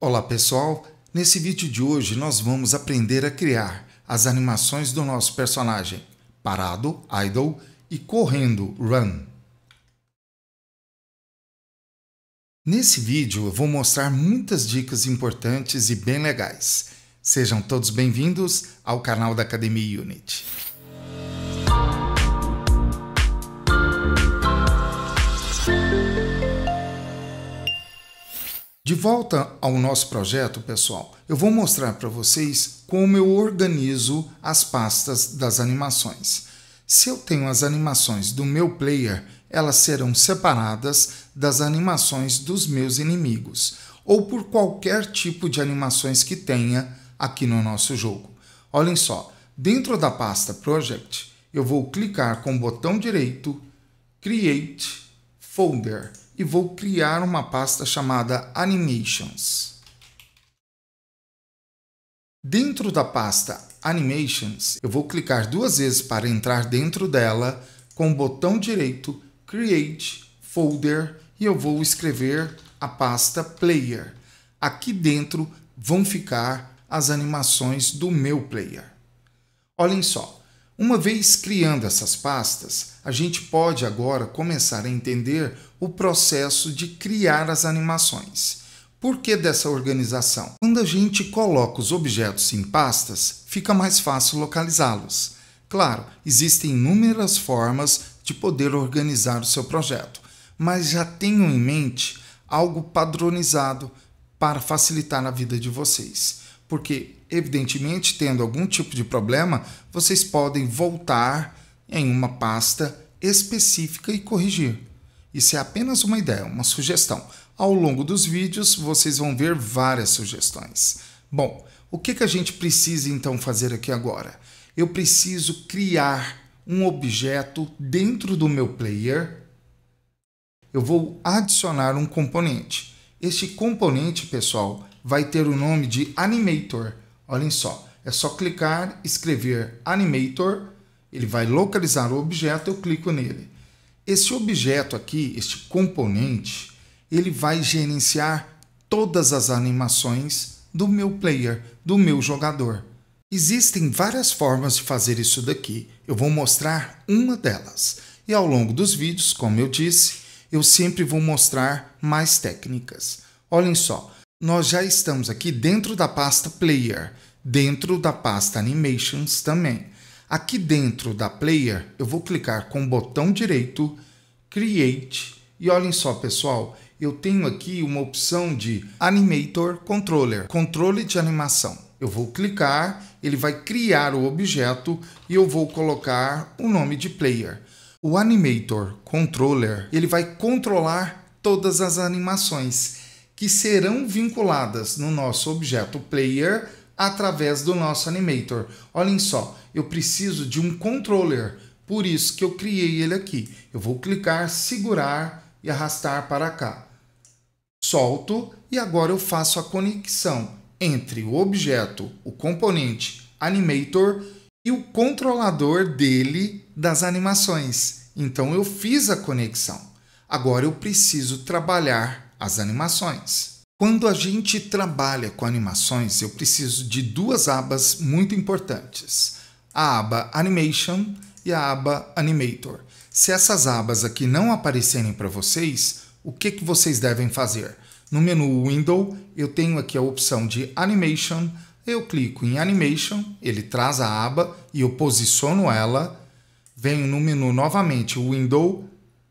Olá pessoal, nesse vídeo de hoje nós vamos aprender a criar as animações do nosso personagem parado, idle, e correndo, run. Nesse vídeo eu vou mostrar muitas dicas importantes e bem legais. Sejam todos bem-vindos ao canal da Academia Unity. De volta ao nosso projeto, pessoal, eu vou mostrar para vocês como eu organizo as pastas das animações. Se eu tenho as animações do meu player, elas serão separadas das animações dos meus inimigos, ou por qualquer tipo de animações que tenha aqui no nosso jogo. Olhem só, dentro da pasta Project, eu vou clicar com o botão direito, Create Folder e vou criar uma pasta chamada Animations. Dentro da pasta Animations, eu vou clicar duas vezes para entrar dentro dela com o botão direito Create Folder e eu vou escrever a pasta Player. Aqui dentro vão ficar as animações do meu player. Olhem só, uma vez criando essas pastas, a gente pode agora começar a entender o processo de criar as animações. Por que dessa organização? Quando a gente coloca os objetos em pastas, fica mais fácil localizá-los. Claro, existem inúmeras formas de poder organizar o seu projeto, mas já tenham em mente algo padronizado para facilitar a vida de vocês porque, evidentemente, tendo algum tipo de problema, vocês podem voltar em uma pasta específica e corrigir. Isso é apenas uma ideia, uma sugestão. Ao longo dos vídeos, vocês vão ver várias sugestões. Bom, o que, que a gente precisa então fazer aqui agora? Eu preciso criar um objeto dentro do meu player. Eu vou adicionar um componente. Este componente, pessoal, vai ter o nome de Animator. Olhem só, é só clicar, escrever Animator, ele vai localizar o objeto, eu clico nele. Esse objeto aqui, este componente, ele vai gerenciar todas as animações do meu player, do meu jogador. Existem várias formas de fazer isso daqui. Eu vou mostrar uma delas. E ao longo dos vídeos, como eu disse, eu sempre vou mostrar mais técnicas. Olhem só, nós já estamos aqui dentro da pasta Player, dentro da pasta Animations também. Aqui dentro da Player, eu vou clicar com o botão direito, Create, e olhem só pessoal, eu tenho aqui uma opção de Animator Controller, controle de animação. Eu vou clicar, ele vai criar o objeto e eu vou colocar o nome de Player. O Animator Controller, ele vai controlar todas as animações que serão vinculadas no nosso objeto player através do nosso animator. Olhem só, eu preciso de um controller, por isso que eu criei ele aqui. Eu vou clicar, segurar e arrastar para cá. Solto e agora eu faço a conexão entre o objeto, o componente animator e o controlador dele das animações. Então eu fiz a conexão. Agora eu preciso trabalhar as animações. Quando a gente trabalha com animações, eu preciso de duas abas muito importantes: a aba Animation e a aba Animator. Se essas abas aqui não aparecerem para vocês, o que, que vocês devem fazer? No menu Window, eu tenho aqui a opção de Animation. Eu clico em Animation, ele traz a aba e eu posiciono ela. Venho no menu novamente Window,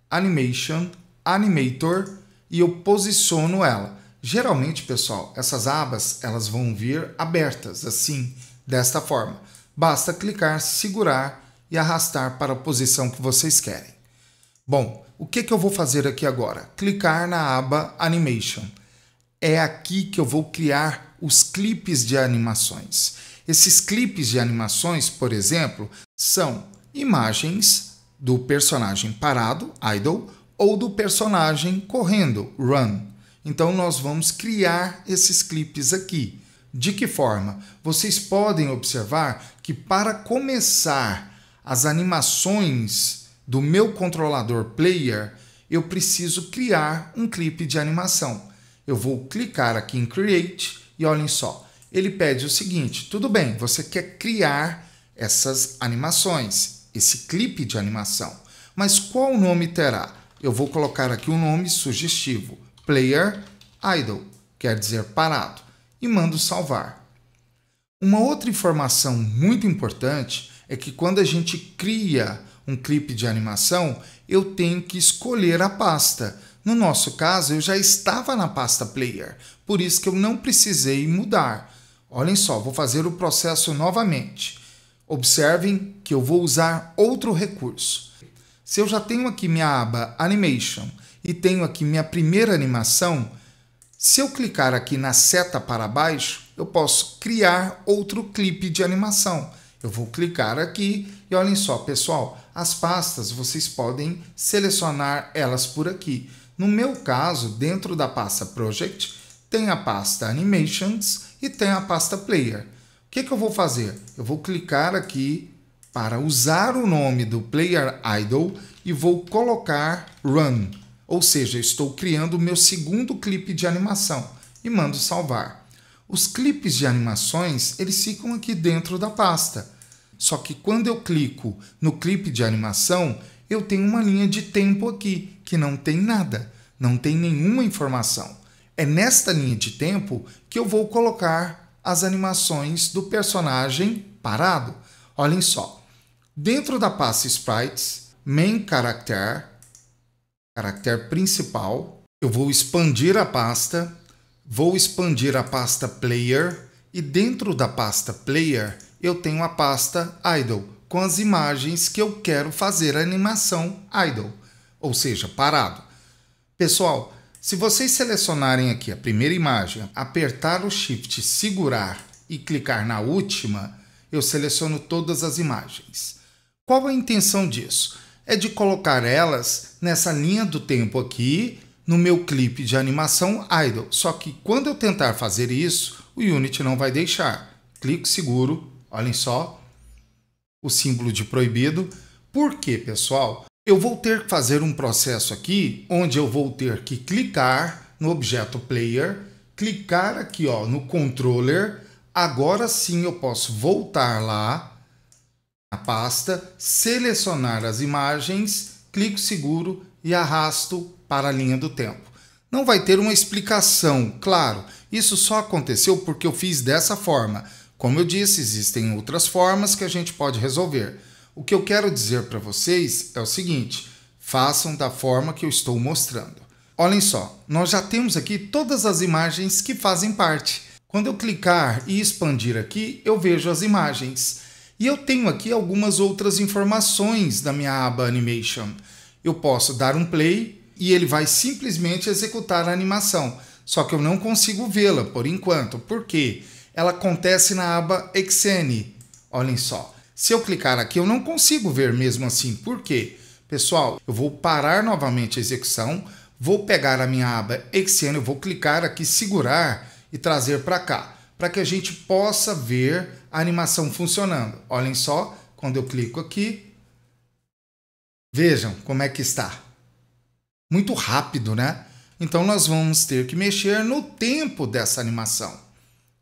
Animation, Animator e eu posiciono ela. Geralmente, pessoal, essas abas elas vão vir abertas, assim, desta forma. Basta clicar, segurar e arrastar para a posição que vocês querem. Bom, o que, que eu vou fazer aqui agora? Clicar na aba Animation. É aqui que eu vou criar os clipes de animações. Esses clipes de animações, por exemplo, são imagens do personagem parado, idle, ou do personagem correndo, run. Então nós vamos criar esses clipes aqui. De que forma? Vocês podem observar que para começar as animações do meu controlador player, eu preciso criar um clipe de animação. Eu vou clicar aqui em Create e olhem só. Ele pede o seguinte, tudo bem, você quer criar essas animações, esse clipe de animação. Mas qual nome terá? Eu vou colocar aqui um nome sugestivo, player idle, quer dizer parado, e mando salvar. Uma outra informação muito importante é que quando a gente cria um clipe de animação, eu tenho que escolher a pasta. No nosso caso, eu já estava na pasta player, por isso que eu não precisei mudar. Olhem só, vou fazer o processo novamente. Observem que eu vou usar outro recurso. Se eu já tenho aqui minha aba Animation e tenho aqui minha primeira animação, se eu clicar aqui na seta para baixo, eu posso criar outro clipe de animação. Eu vou clicar aqui e olhem só, pessoal, as pastas vocês podem selecionar elas por aqui. No meu caso, dentro da pasta Project, tem a pasta Animations e tem a pasta Player. O que, que eu vou fazer? Eu vou clicar aqui para usar o nome do Player Idol e vou colocar Run, ou seja, estou criando o meu segundo clipe de animação e mando salvar. Os clipes de animações eles ficam aqui dentro da pasta, só que quando eu clico no clipe de animação eu tenho uma linha de tempo aqui que não tem nada, não tem nenhuma informação. É nesta linha de tempo que eu vou colocar as animações do personagem parado. Olhem só, Dentro da pasta sprites, main character, caractere principal, eu vou expandir a pasta, vou expandir a pasta player e dentro da pasta player eu tenho a pasta idle com as imagens que eu quero fazer a animação idle, ou seja, parado. Pessoal, se vocês selecionarem aqui a primeira imagem, apertar o shift, segurar e clicar na última, eu seleciono todas as imagens. Qual a intenção disso? É de colocar elas nessa linha do tempo aqui no meu clipe de animação idle. Só que quando eu tentar fazer isso, o Unity não vai deixar. Clico seguro, olhem só o símbolo de proibido. Por quê, pessoal? Eu vou ter que fazer um processo aqui onde eu vou ter que clicar no objeto player, clicar aqui ó, no controller. Agora sim eu posso voltar lá na pasta, selecionar as imagens, clico seguro e arrasto para a linha do tempo. Não vai ter uma explicação, claro, isso só aconteceu porque eu fiz dessa forma. Como eu disse, existem outras formas que a gente pode resolver. O que eu quero dizer para vocês é o seguinte: façam da forma que eu estou mostrando. Olhem só, nós já temos aqui todas as imagens que fazem parte. Quando eu clicar e expandir aqui, eu vejo as imagens. E eu tenho aqui algumas outras informações da minha aba Animation. Eu posso dar um play e ele vai simplesmente executar a animação, só que eu não consigo vê-la por enquanto, Por quê? ela acontece na aba Xn. Olhem só, se eu clicar aqui eu não consigo ver mesmo assim, por quê? Pessoal, eu vou parar novamente a execução, vou pegar a minha aba Xn, eu vou clicar aqui, segurar e trazer para cá, para que a gente possa ver animação funcionando. Olhem só, quando eu clico aqui, vejam como é que está. Muito rápido, né? Então nós vamos ter que mexer no tempo dessa animação.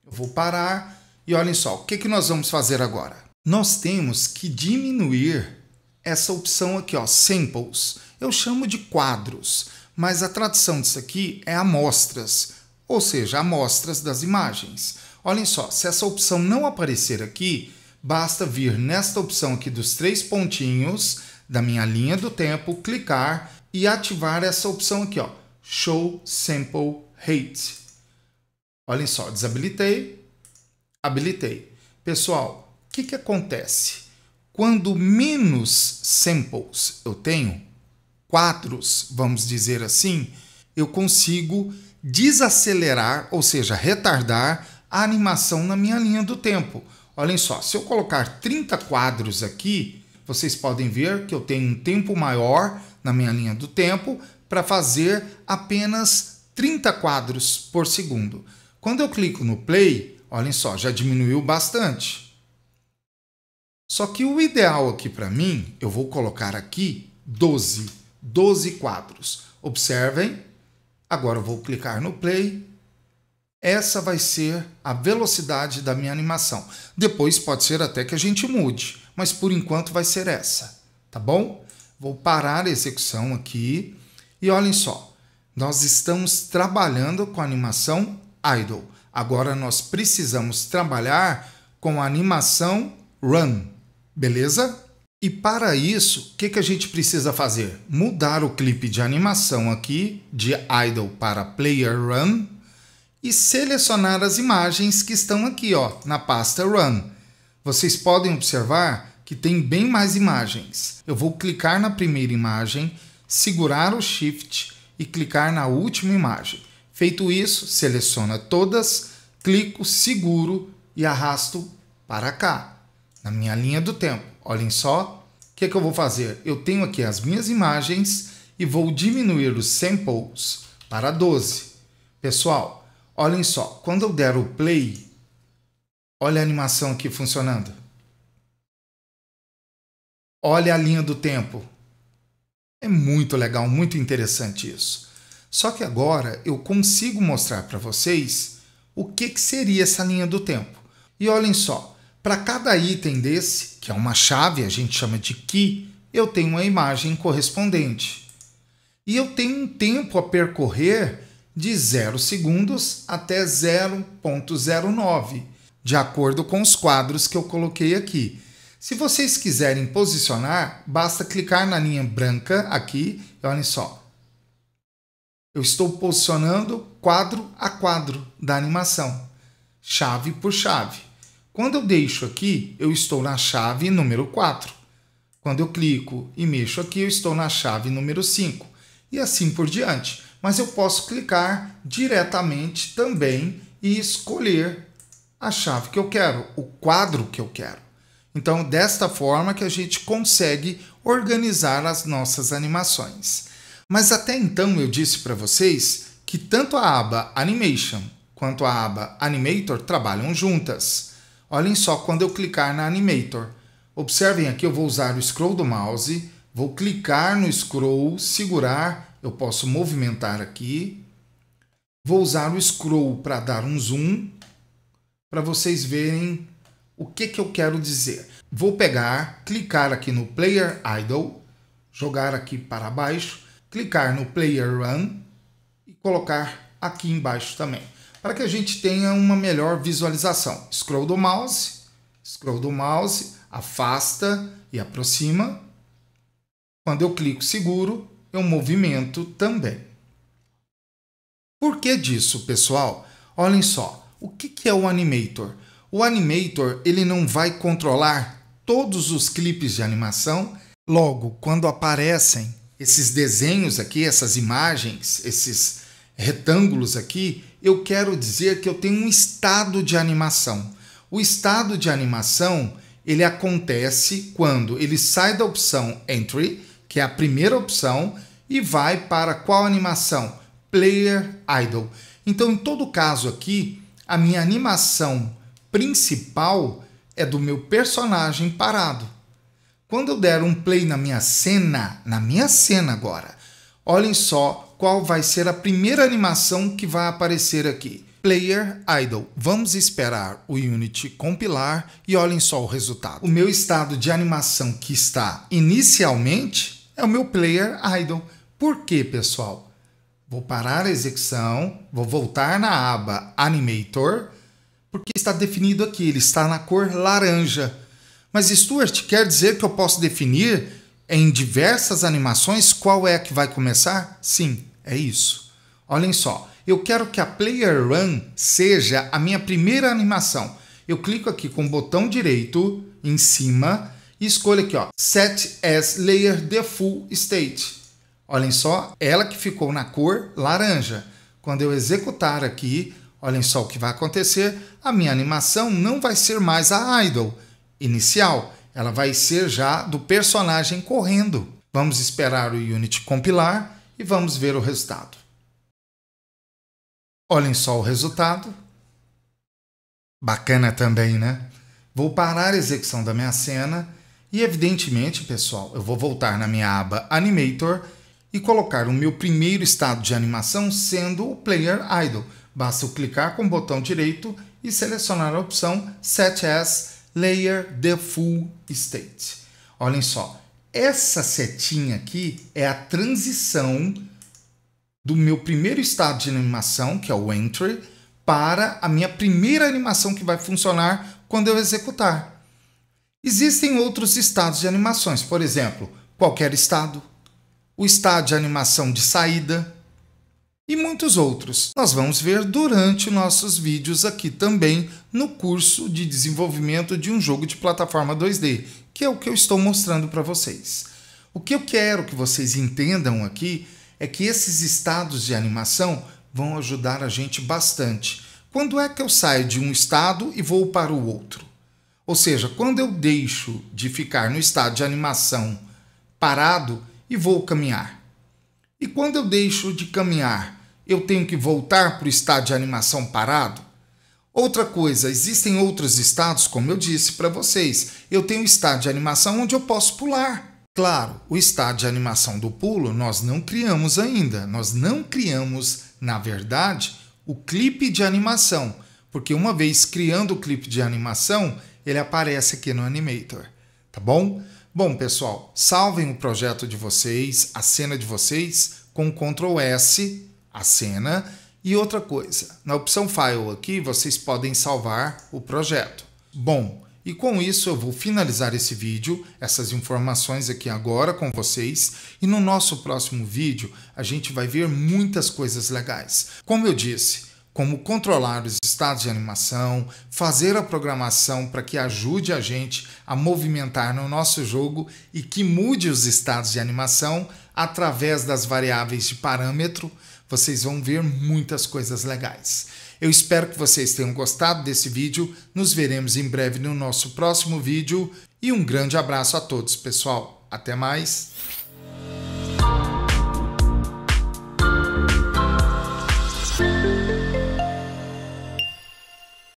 Eu vou parar e olhem só, o que, que nós vamos fazer agora? Nós temos que diminuir essa opção aqui, ó, samples. Eu chamo de quadros, mas a tradução disso aqui é amostras, ou seja, amostras das imagens. Olhem só, se essa opção não aparecer aqui, basta vir nesta opção aqui dos três pontinhos da minha linha do tempo, clicar e ativar essa opção aqui, ó, Show Sample Rate. Olhem só, desabilitei, habilitei. Pessoal, o que, que acontece? Quando menos samples eu tenho, quatro, vamos dizer assim, eu consigo desacelerar, ou seja, retardar a animação na minha linha do tempo. Olhem só, se eu colocar 30 quadros aqui, vocês podem ver que eu tenho um tempo maior na minha linha do tempo para fazer apenas 30 quadros por segundo. Quando eu clico no play, olhem só, já diminuiu bastante. Só que o ideal aqui para mim, eu vou colocar aqui 12, 12 quadros. Observem, agora eu vou clicar no play, essa vai ser a velocidade da minha animação. Depois pode ser até que a gente mude, mas por enquanto vai ser essa, tá bom? Vou parar a execução aqui e olhem só, nós estamos trabalhando com a animação idle. Agora nós precisamos trabalhar com a animação run, beleza? E para isso, o que, que a gente precisa fazer? Mudar o clipe de animação aqui de idle para player run e selecionar as imagens que estão aqui ó, na pasta Run. Vocês podem observar que tem bem mais imagens. Eu vou clicar na primeira imagem, segurar o Shift e clicar na última imagem. Feito isso, seleciona todas, clico, seguro e arrasto para cá, na minha linha do tempo. Olhem só, o que, é que eu vou fazer? Eu tenho aqui as minhas imagens e vou diminuir os samples para 12. Pessoal, Olhem só, quando eu der o play, olha a animação aqui funcionando. Olha a linha do tempo. É muito legal, muito interessante isso. Só que agora eu consigo mostrar para vocês o que, que seria essa linha do tempo. E olhem só, para cada item desse, que é uma chave, a gente chama de key, eu tenho uma imagem correspondente. E eu tenho um tempo a percorrer de 0 segundos até 0.09, de acordo com os quadros que eu coloquei aqui. Se vocês quiserem posicionar, basta clicar na linha branca aqui, olhem só. Eu estou posicionando quadro a quadro da animação, chave por chave. Quando eu deixo aqui, eu estou na chave número 4. Quando eu clico e mexo aqui, eu estou na chave número 5. E assim por diante mas eu posso clicar diretamente também e escolher a chave que eu quero, o quadro que eu quero. Então, desta forma que a gente consegue organizar as nossas animações. Mas até então eu disse para vocês que tanto a aba Animation quanto a aba Animator trabalham juntas. Olhem só quando eu clicar na Animator. Observem aqui, eu vou usar o scroll do mouse Vou clicar no scroll, segurar, eu posso movimentar aqui. Vou usar o scroll para dar um zoom, para vocês verem o que, que eu quero dizer. Vou pegar, clicar aqui no Player Idle, jogar aqui para baixo, clicar no Player Run e colocar aqui embaixo também, para que a gente tenha uma melhor visualização. Scroll do mouse, scroll do mouse, afasta e aproxima quando eu clico seguro, eu movimento também. Por que disso, pessoal? Olhem só, o que é o Animator? O Animator ele não vai controlar todos os clipes de animação. Logo, quando aparecem esses desenhos aqui, essas imagens, esses retângulos aqui, eu quero dizer que eu tenho um estado de animação. O estado de animação ele acontece quando ele sai da opção Entry que é a primeira opção, e vai para qual animação? Player Idol. Então, em todo caso aqui, a minha animação principal é do meu personagem parado. Quando eu der um play na minha cena, na minha cena agora, olhem só qual vai ser a primeira animação que vai aparecer aqui. Player Idle. Vamos esperar o Unity compilar e olhem só o resultado. O meu estado de animação que está inicialmente é o meu player idle. Por quê, pessoal? Vou parar a execução, vou voltar na aba Animator, porque está definido aqui, ele está na cor laranja. Mas Stuart, quer dizer que eu posso definir em diversas animações qual é a que vai começar? Sim, é isso. Olhem só, eu quero que a Player Run seja a minha primeira animação. Eu clico aqui com o botão direito em cima escolha aqui, ó, Set as Layer default Full State. Olhem só, ela que ficou na cor laranja. Quando eu executar aqui, olhem só o que vai acontecer, a minha animação não vai ser mais a idle inicial, ela vai ser já do personagem correndo. Vamos esperar o Unity compilar e vamos ver o resultado. Olhem só o resultado. Bacana também, né? Vou parar a execução da minha cena e evidentemente, pessoal, eu vou voltar na minha aba Animator e colocar o meu primeiro estado de animação sendo o Player Idle. Basta eu clicar com o botão direito e selecionar a opção Set as Layer the Full State. Olhem só, essa setinha aqui é a transição do meu primeiro estado de animação, que é o Entry, para a minha primeira animação que vai funcionar quando eu executar. Existem outros estados de animações, por exemplo, qualquer estado, o estado de animação de saída e muitos outros. Nós vamos ver durante nossos vídeos aqui também no curso de desenvolvimento de um jogo de plataforma 2D, que é o que eu estou mostrando para vocês. O que eu quero que vocês entendam aqui é que esses estados de animação vão ajudar a gente bastante. Quando é que eu saio de um estado e vou para o outro? Ou seja, quando eu deixo de ficar no estado de animação parado e vou caminhar. E quando eu deixo de caminhar, eu tenho que voltar para o estado de animação parado? Outra coisa, existem outros estados, como eu disse para vocês. Eu tenho um estado de animação onde eu posso pular. Claro, o estado de animação do pulo nós não criamos ainda. Nós não criamos, na verdade, o clipe de animação, porque uma vez criando o clipe de animação, ele aparece aqui no Animator, tá bom? Bom, pessoal, salvem o projeto de vocês, a cena de vocês, com Ctrl S, a cena, e outra coisa, na opção File aqui, vocês podem salvar o projeto. Bom, e com isso eu vou finalizar esse vídeo, essas informações aqui agora com vocês, e no nosso próximo vídeo a gente vai ver muitas coisas legais. Como eu disse, como controlar os estados de animação, fazer a programação para que ajude a gente a movimentar no nosso jogo e que mude os estados de animação através das variáveis de parâmetro, vocês vão ver muitas coisas legais. Eu espero que vocês tenham gostado desse vídeo. Nos veremos em breve no nosso próximo vídeo e um grande abraço a todos, pessoal. Até mais!